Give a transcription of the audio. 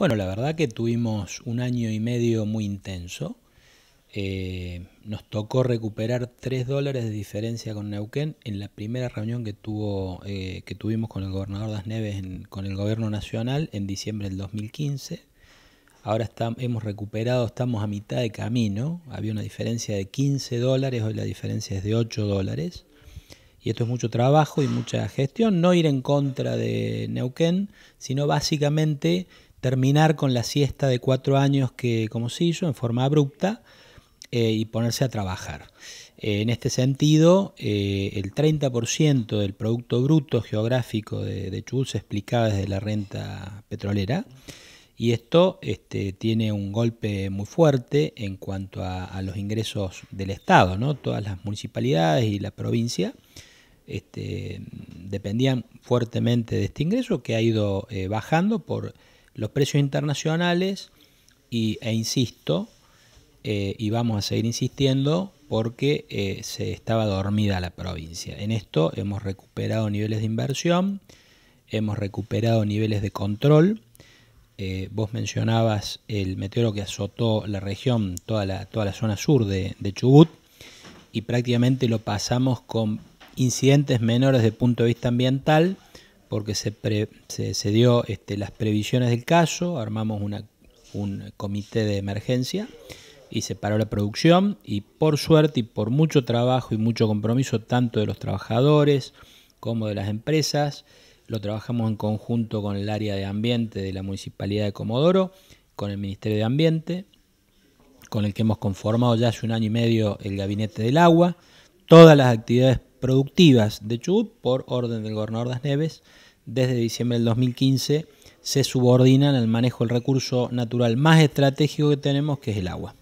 Bueno, la verdad que tuvimos un año y medio muy intenso. Eh, nos tocó recuperar 3 dólares de diferencia con Neuquén en la primera reunión que, tuvo, eh, que tuvimos con el gobernador Das Neves, con el gobierno nacional, en diciembre del 2015. Ahora hemos recuperado, estamos a mitad de camino. Había una diferencia de 15 dólares, hoy la diferencia es de 8 dólares. Y esto es mucho trabajo y mucha gestión. No ir en contra de Neuquén, sino básicamente terminar con la siesta de cuatro años que, como se hizo, en forma abrupta, eh, y ponerse a trabajar. Eh, en este sentido, eh, el 30% del Producto Bruto Geográfico de, de Chubut se explicaba desde la renta petrolera, y esto este, tiene un golpe muy fuerte en cuanto a, los ingresos del Estado, ¿no? Todas las municipalidades y la provincia este, dependían fuertemente de este ingreso que ha ido bajando por los precios internacionales y, e insisto, eh, y vamos a seguir insistiendo porque eh, se estaba dormida la provincia. En esto hemos recuperado niveles de inversión, hemos recuperado niveles de control. Eh, vos mencionabas el meteoro que azotó la región, toda la, toda la zona sur de, de Chubut, y prácticamente lo pasamos con incidentes menores desde el punto de vista ambiental, porque se, dio este, las previsiones del caso, armamos un comité de emergencia y se paró la producción y por suerte y por mucho trabajo y mucho compromiso tanto de los trabajadores como de las empresas, lo trabajamos en conjunto con el área de ambiente de la Municipalidad de Comodoro, con el Ministerio de Ambiente, con el que hemos conformado ya hace un año y medio el Gabinete del Agua. Todas las actividades productivas de Chubut, por orden del gobernador Das Neves, desde diciembre del 2015 se subordinan al manejo del recurso natural más estratégico que tenemos, que es el agua.